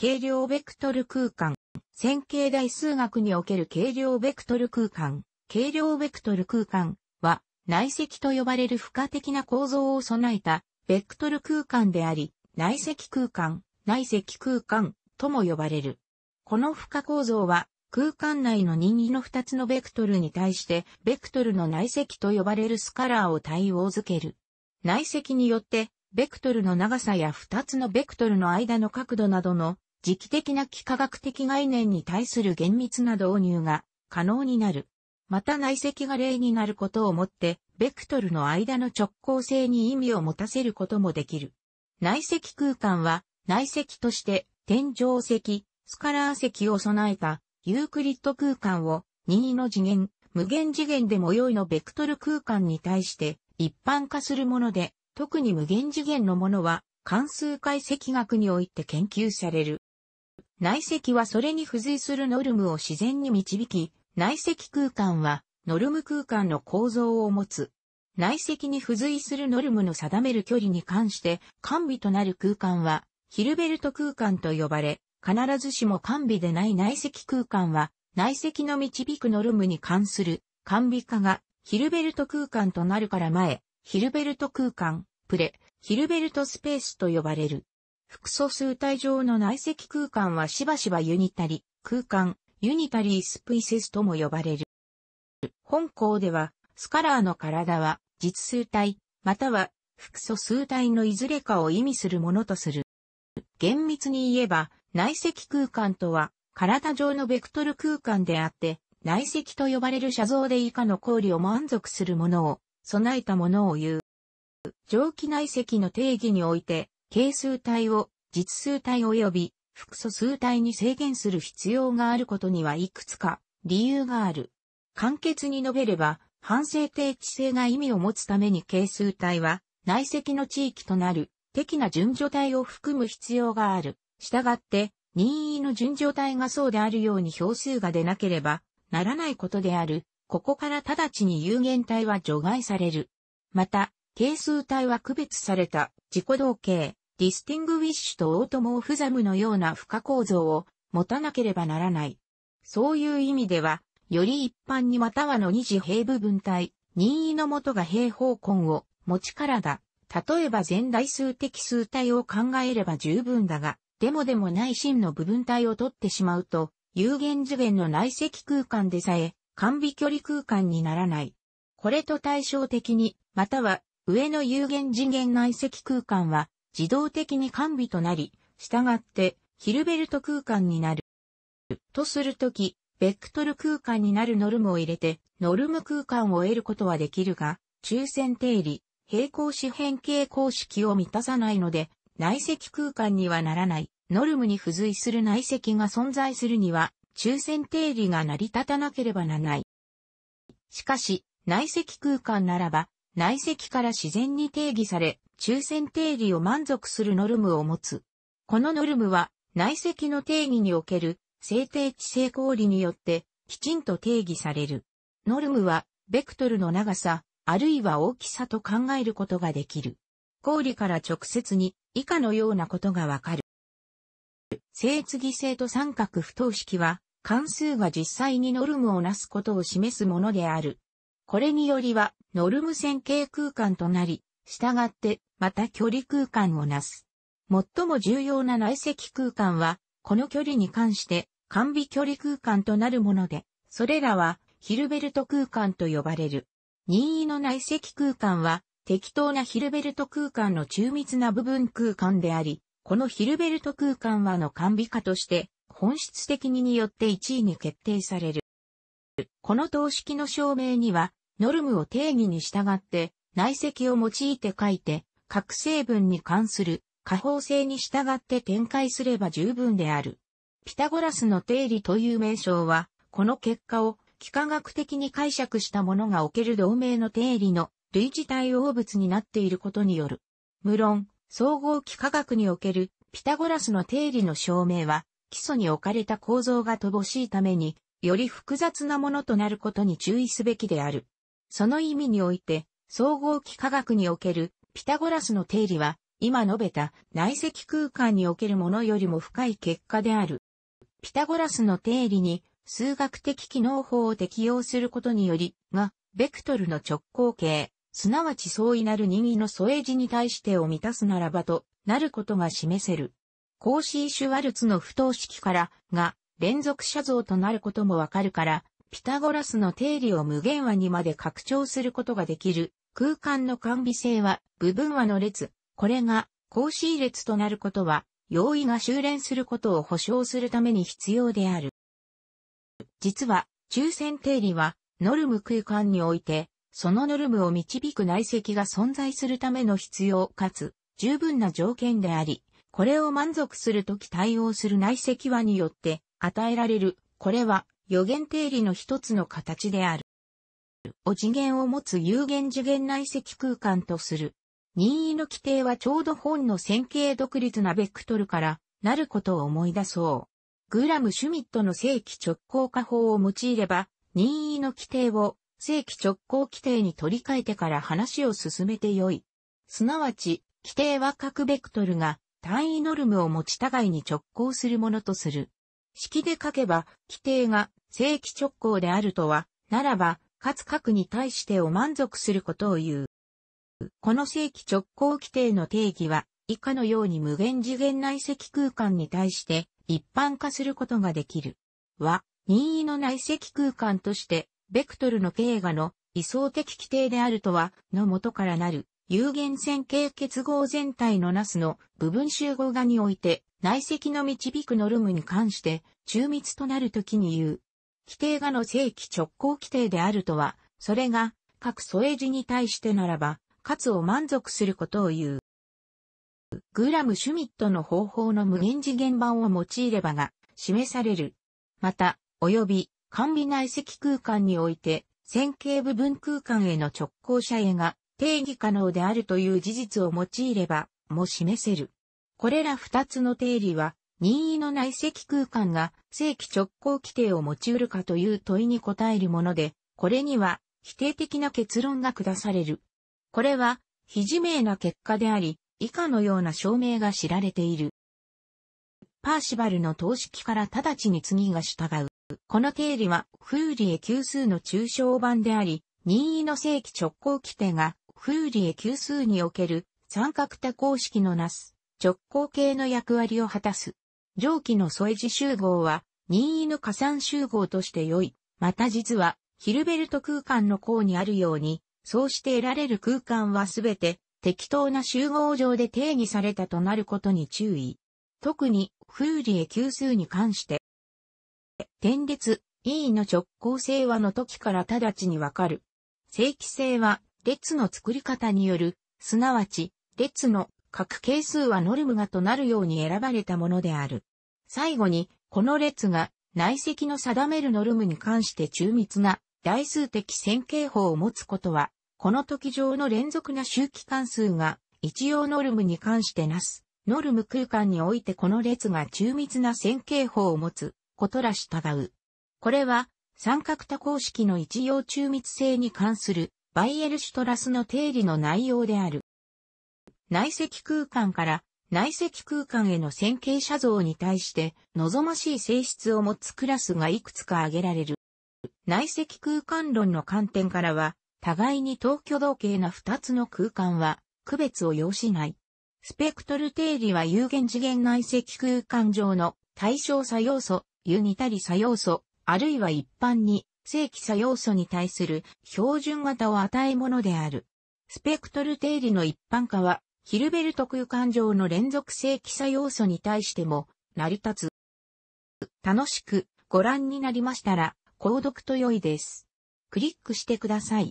軽量ベクトル空間。線形代数学における軽量ベクトル空間。軽量ベクトル空間は内積と呼ばれる負荷的な構造を備えたベクトル空間であり、内積空間、内積空間とも呼ばれる。この負荷構造は空間内の任意の2つのベクトルに対して、ベクトルの内積と呼ばれるスカラーを対応づける。内積によって、ベクトルの長さや2つのベクトルの間の角度などの時期的な幾何学的概念に対する厳密な導入が可能になる。また内積が例になることをもって、ベクトルの間の直行性に意味を持たせることもできる。内積空間は、内積として天井積、スカラー積を備えたユークリッド空間を任意の次元、無限次元でも良いのベクトル空間に対して一般化するもので、特に無限次元のものは関数解析学において研究される。内積はそれに付随するノルムを自然に導き、内積空間はノルム空間の構造を持つ。内積に付随するノルムの定める距離に関して、完備となる空間は、ヒルベルト空間と呼ばれ、必ずしも完備でない内積空間は、内積の導くノルムに関する完備化がヒルベルト空間となるから前、ヒルベルト空間、プレ、ヒルベルトスペースと呼ばれる。複素数体上の内積空間はしばしばユニタリ、空間、ユニタリースプイセスとも呼ばれる。本校では、スカラーの体は、実数体、または、複素数体のいずれかを意味するものとする。厳密に言えば、内積空間とは、体上のベクトル空間であって、内積と呼ばれる写像で以下の考慮を満足するものを、備えたものを言う。蒸気内積の定義において、係数体を実数体及び複素数体に制限する必要があることにはいくつか理由がある。簡潔に述べれば、反省定置性が意味を持つために係数体は内積の地域となる的な順序体を含む必要がある。したがって、任意の順序体がそうであるように表数が出なければならないことである。ここから直ちに有限体は除外される。また、係数体は区別された自己同型、ディスティングウィッシュとオートモーフザムのような付加構造を持たなければならない。そういう意味では、より一般にまたはの二次平部分体、任意の元が平方根を持ちからだ。例えば全代数的数体を考えれば十分だが、でもでもない真の部分体を取ってしまうと、有限次元の内積空間でさえ、完備距離空間にならない。これと対照的に、または、上の有限次元内積空間は、自動的に完備となり、従って、ヒルベルト空間になる。とするとき、ベクトル空間になるノルムを入れて、ノルム空間を得ることはできるが、抽選定理、平行四辺形公式を満たさないので、内積空間にはならない。ノルムに付随する内積が存在するには、抽選定理が成り立たなければならない。しかし、内積空間ならば、内積から自然に定義され、抽選定理を満足するノルムを持つ。このノルムは内積の定義における制定値性公理によってきちんと定義される。ノルムはベクトルの長さ、あるいは大きさと考えることができる。公理から直接に以下のようなことがわかる。正次性と三角不等式は関数が実際にノルムをなすことを示すものである。これによりはノルム線形空間となり、従ってまた距離空間をなす。最も重要な内積空間は、この距離に関して、完備距離空間となるもので、それらは、ヒルベルト空間と呼ばれる。任意の内積空間は、適当なヒルベルト空間の中密な部分空間であり、このヒルベルト空間はの完備化として、本質的にによって1位に決定される。この等式の証明には、ノルムを定義に従って、内積を用いて書いて、各成分に関する可法性に従って展開すれば十分である。ピタゴラスの定理という名称は、この結果を幾何学的に解釈したものがおける同盟の定理の類似対応物になっていることによる。無論、総合幾何学におけるピタゴラスの定理の証明は、基礎に置かれた構造が乏しいために、より複雑なものとなることに注意すべきである。その意味において、総合幾何学におけるピタゴラスの定理は、今述べた内積空間におけるものよりも深い結果である。ピタゴラスの定理に数学的機能法を適用することにより、が、ベクトルの直行形、すなわち相違なる任意の添え字に対してを満たすならばとなることが示せる。コーシー・シュワルツの不等式から、が、連続写像となることもわかるから、ピタゴラスの定理を無限和にまで拡張することができる空間の完備性は部分和の列、これが格子列となることは、容易が修練することを保証するために必要である。実は、抽選定理は、ノルム空間において、そのノルムを導く内積が存在するための必要かつ十分な条件であり、これを満足するとき対応する内積和によって与えられる、これは予言定理の一つの形である。を次元を持つ有限次元内積空間とする。任意の規定はちょうど本の線形独立なベクトルからなることを思い出そう。グラム・シュミットの正規直行化法を用いれば、任意の規定を正規直行規定に取り替えてから話を進めてよい。すなわち、規定は各ベクトルが単位ノルムを持ち互いに直行するものとする。式で書けば、規定が正規直行であるとは、ならば、かつ核に対してを満足することを言う。この正規直行規定の定義は、以下のように無限次元内積空間に対して一般化することができる。は、任意の内積空間として、ベクトルの経過の位相的規定であるとは、の元からなる、有限線形結合全体のナスの部分集合画において、内積の導くノルムに関して、中密となるときに言う。規定がの正規直行規定であるとは、それが、各添え字に対してならば、かつを満足することを言う。グラム・シュミットの方法の無限次元版を用いればが、示される。また、及び、完備内積空間において、線形部分空間への直行者へが定義可能であるという事実を用いれば、も示せる。これら二つの定理は、任意の内積空間が正規直行規定を用いるかという問いに答えるもので、これには否定的な結論が下される。これは非自明な結果であり、以下のような証明が知られている。パーシバルの等式から直ちに次が従う。この定理はフーリエ級数の抽象版であり、任意の正規直行規定がフーリエ級数における三角多項式のなす直行形の役割を果たす。上記の添え字集合は、任意の加算集合として良い。また実は、ヒルベルト空間の項にあるように、そうして得られる空間はすべて適当な集合上で定義されたとなることに注意。特に、フーリエ級数に関して、点列 E の直行性はの時から直ちにわかる。正規性は列の作り方による、すなわち列の各係数はノルムがとなるように選ばれたものである。最後に、この列が内積の定めるノルムに関して中密な代数的線形法を持つことは、この時上の連続な周期関数が一応ノルムに関してなす。ノルム空間においてこの列が中密な線形法を持つことら従う。これは三角多項式の一応中密性に関するバイエルシュトラスの定理の内容である。内積空間から内積空間への線形写像に対して望ましい性質を持つクラスがいくつか挙げられる。内積空間論の観点からは、互いに等挙動形な二つの空間は区別を要しない。スペクトル定理は有限次元内積空間上の対象作用素、ユニタリ作用素、あるいは一般に正規作用素に対する標準型を与えものである。スペクトル定理の一般化はヒルベル特有感情の連続性記載要素に対しても成り立つ。楽しくご覧になりましたら、購読と良いです。クリックしてください。